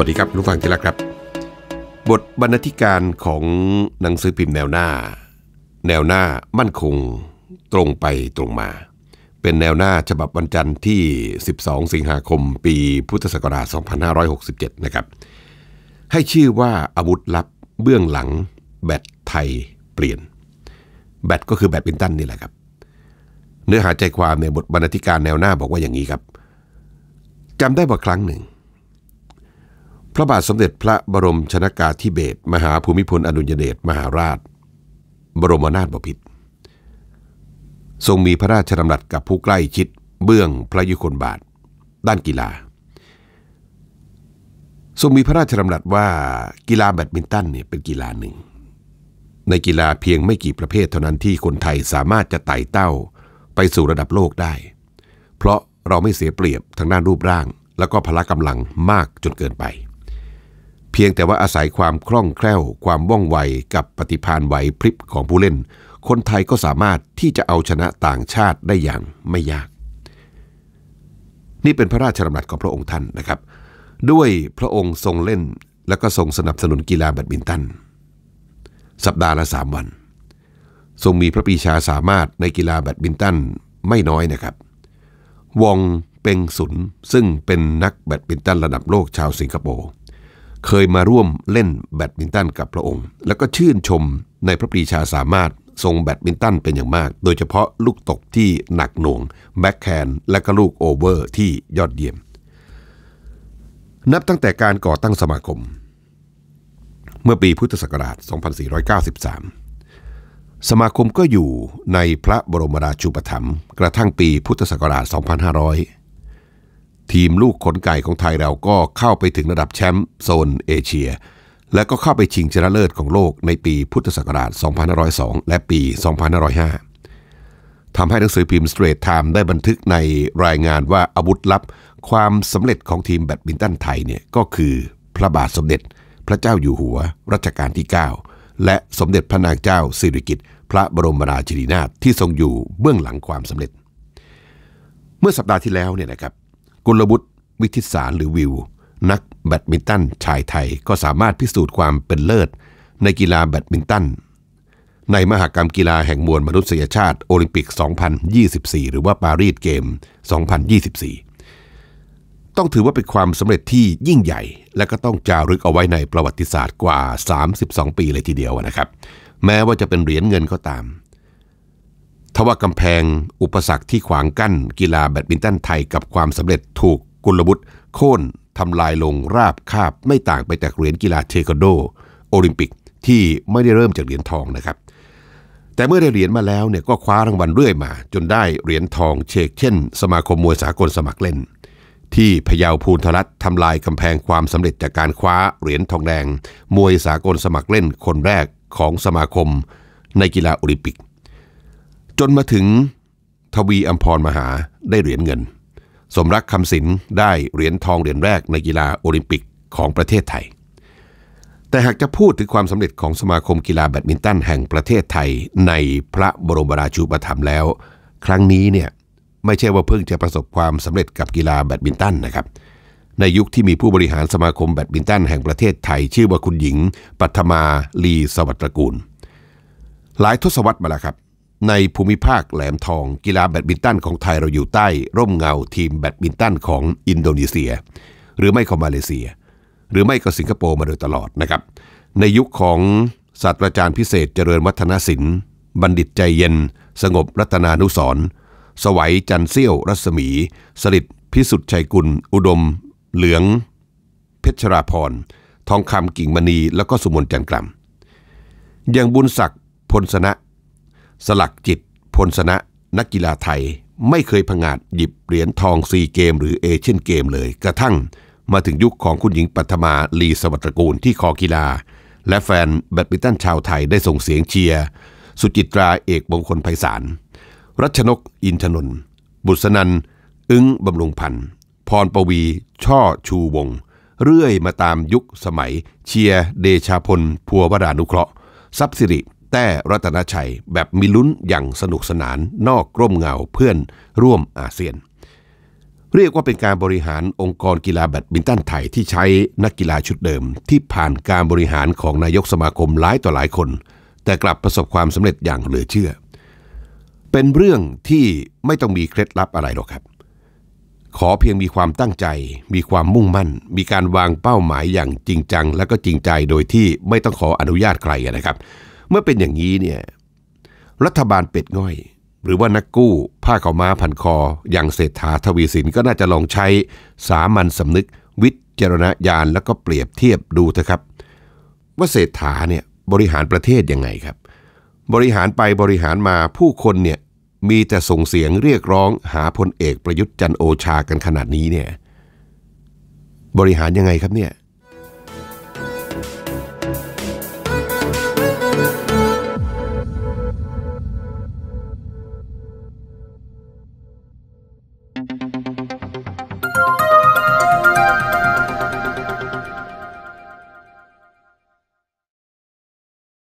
วัสดีครับผู้ฟังที่รักครับ บทบรรณาธิการของหนังสือพิมพ์แนวหน้า แนวหน้ามั่นคงตรงไปตรงมา เป็นแนวหน้าฉบับวันจันทร์ที่ 12 สิงหาคม ปีพุทธศักราช 2567 นะครับ ให้ชื่อว่า อาวุธลับเบื้องหลังแบตไทยเปลี่ยน แบตก็คือแบตเปนตันนี่แหละครับ เนื้อหาใจความในบทบรรณาธิการแนวหน้าบอกว่าอย่างนี้ครับจำได้ว่าครั้งหนึ่งพระบาทสมเด็จพระบรมชนากาธิเบศรมหาภูมิพล อดุลยเดชมหาราช บรมนาถบพิตร ทรงมีพระราชดำรัสกับผู้ใกล้ชิด เบื้องพระยุคลบาท ด้านกีฬา ทรงมีพระราชดำรัสว่ากีฬาแบดมินตันเนี่ยเป็นกีฬาหนึ่ง ในกีฬาเพียงไม่กี่ประเภทเท่านั้นที่คนไทยสามารถจะไต่เต้าไปสู่ระดับโลกได้ เพราะเราไม่เสียเปรียบทางด้านรูปร่าง และก็พละกำลังมากจนเกินไปเพียงแต่ว่าอาศัยความคล่องแคล่วความว่องไว กับปฏิพานไหวพริบของผู้เล่น คนไทยก็สามารถที่จะเอาชนะต่างชาติได้อย่างไม่ยาก นี่เป็นพระราชดำรัสของพระองค์ท่านนะครับ ด้วยพระองค์ทรงเล่นและก็ทรงสนับสนุนกีฬาแบดมินตันสัปดาห์ละมวันทรงมีพระปีชาสามารถในกีฬาแบดมินตันไม่น้อยนะครับวองเปงสุนซึ่งเป็นนักแบดมินตันระดับโลกชาวสิงคโปร์เคยมาร่วมเล่นแบดมินตันกับพระองค์ แล้วก็ชื่นชมในพระปรีชาสามารถทรงแบดมินตันเป็นอย่างมาก โดยเฉพาะลูกตกที่หนักหน่วงแบ็คแคน และก็ลูกโอเวอร์ที่ยอดเยี่ยม นับตั้งแต่การก่อตั้งสมาคม เมื่อปีพุทธศักราช 2493 สมาคมก็อยู่ในพระบรมราชูปถัมภ์กระทั่งปีพุทธศักราช2500ทีมลูกขนไก่ของไทยเราก็เข้าไปถึงระดับแชมป์โซน เอเชีย และก็เข้าไปชิงชนะเลิศของโลกในปีพุทธศักราช 2502 และปี 2505 ทำให้หนังสือพิมพ์สเตรทไทม์ได้บันทึกในรายงานว่า อาวุธลับความสำเร็จของทีมแบดมินตันไทยเนี่ยก็คือพระบาทสมเด็จพระเจ้าอยู่หัว รัชกาลที่ 9 และสมเด็จพระนางเจ้าสิริกิติ์พระบรมราชินีนาถที่ทรงอยู่เบื้องหลังความสำเร็จ เมื่อสัปดาห์ที่แล้วเนี่ยนะครับกุลบุตรวิทิสารหรือวิวนักแบดมินตัน ชายไทยก็สามารถพิสูจน์ความเป็นเลิศในกีฬาแบดมินตัน ในมหกรรมกีฬาแห่งมวลมนุษยชาติโอลิมปิก 2024 หรือว่าปารีสเกม 2024 ต้องถือว่าเป็นความสำเร็จที่ยิ่งใหญ่ และก็ต้องจารึกเอาไว้ในประวัติศาสตร์กว่า 32 ปีเลยทีเดียวนะครับ แม้ว่าจะเป็นเหรียญเงินก็ตามทว่ากำแพงอุปสรรคที่ขวางกั้นกีฬาแบดมินตันไทยกับความสำเร็จถูกกุลบุตร โค่นทำลายลงราบคาบไม่ต่างไปจากเหรียญกีฬาเทควันโดโอลิมปิกที่ไม่ได้เริ่มจากเหรียญทองนะครับ แต่เมื่อได้เหรียญมาแล้วเนี่ยก็คว้ารางวัลเรื่อยมา จนได้เหรียญทองเชกเช่น สมาคมมวยสากลสมัครเล่น ที่พยาวภูนทรัตทำลายกำแพงความสำเร็จจากการคว้าเหรียญทองแดงมวยสากลสมัครเล่น คนแรกของสมาคม ในกีฬาโอลิมปิกจนมาถึงทวีอัมพรมหาได้เหรียญเงิน สมรักคำสิน ได้เหรียญทองเหรียญแรกในกีฬาโอลิมปิกของประเทศไทย แต่หากจะพูดถึงความสำเร็จของสมาคมกีฬาแบดมินตันแห่งประเทศไทย ในพระบรมราชูปถัมภ์แล้ว ครั้งนี้เนี่ยไม่ใช่ว่าเพิ่งจะประสบความสำเร็จกับกีฬาแบดมินตันนะครับ ในยุคที่มีผู้บริหารสมาคมแบดมินตันแห่งประเทศไทย ชื่อว่าคุณหญิง ปัทมาลี สวัสดิ์ตระกูล หลายทศวรรษมาแล้วครับในภูมิภาคแหลมทองกีฬาแบดมินตันของไทยเราอยู่ใต้ ร่มเงาทีมแบดมินตันของอินโดนีเซีย หรือไม่ก็มาเลเซีย หรือไม่ก็สิงคโปร์ มาโดยตลอดนะครับ ในยุคของศาสตราจารย์พิเศษเจริญวัฒนศิลป์บัณฑิตใจเย็น สงบรัตนานุสรสวัยจันเซี่ยวรัศมีสลิดพิสุทธิ์ชัยกุล อุดม เหลือง เพชราพรทองคำกิ่งมณีแล้วก็สุมนจันกลัมอย่างบุญศักดิ์พลสนะสลักจิต พลสนะ นักกีฬาไทยไม่เคยผงาดหยิบเหรียญทองซีเกมหรือเอเชียนเกมเลย กระทั่งมาถึงยุคของคุณหญิงปัทมาลีสวัสต์กูลที่คอกีฬา และแฟนแบดมินตันชาวไทยได้ส่งเสียงเชียร์สุจิตราเอกมงคลไพศาล รัชนกอินทนนท์บุษนัน อึ้งบำรุงพันธ์พรปวี ช่อชูวง เรื่อยมาตามยุคสมัย เชียร์เดชาพลพัววรานุเคราะห์ทรัพย์สิริแต้รัตนชัยแบบมีลุ้นอย่าง สนุกสนานนอกร่มเงาเพื่อนร่วมอาเซียน เรียกว่าเป็นการบริหารองค์กรกีฬาแบดมินตันไทยที่ใช้นักกีฬาชุดเดิมที่ผ่านการบริหารของนายกสมาคมหลายต่อหลายคน แต่กลับประสบความสำเร็จอย่างเหลือเชื่อ เป็นเรื่องที่ไม่ต้องมีเคล็ดลับอะไรหรอกครับ ขอเพียงมีความตั้งใจมีความมุ่งมั่น มีการวางเป้าหมายอย่างจริงจัง และก็จริงใจโดยที่ไม่ต้องขออนุญาตใครนะครับเมื่อเป็นอย่างนี้เนี่ยรัฐบาลเป็ดง่อย หรือว่านักกู้ผ้าขาวม้าพันคอ อย่างเศรษฐาทวีสิน ก็น่าจะลองใช้ สามัญสำนึก วิจารณญาณแล้วก็เปรียบเทียบดูเถอะครับว่าเศรษฐาเนี่ยบริหารประเทศยังไงครับ บริหารไปบริหารมาผู้คนเนี่ยมีแต่ส่งเสียงเรียกร้องหาพลเอกประยุทธ์จันโอชากันขนาดนี้เนี่ยบริหารยังไงครับเนี่ย